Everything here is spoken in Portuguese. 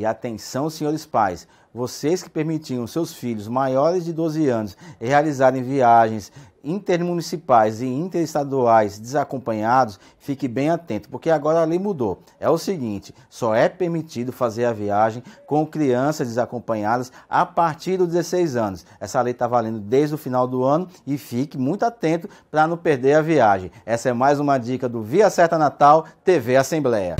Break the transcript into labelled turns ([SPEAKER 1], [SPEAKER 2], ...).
[SPEAKER 1] E atenção, senhores pais, vocês que permitiam seus filhos maiores de 12 anos realizarem viagens intermunicipais e interestaduais desacompanhados, fique bem atento, porque agora a lei mudou. É o seguinte, só é permitido fazer a viagem com crianças desacompanhadas a partir dos 16 anos. Essa lei está valendo desde o final do ano e fique muito atento para não perder a viagem. Essa é mais uma dica do Via Certa Natal TV Assembleia.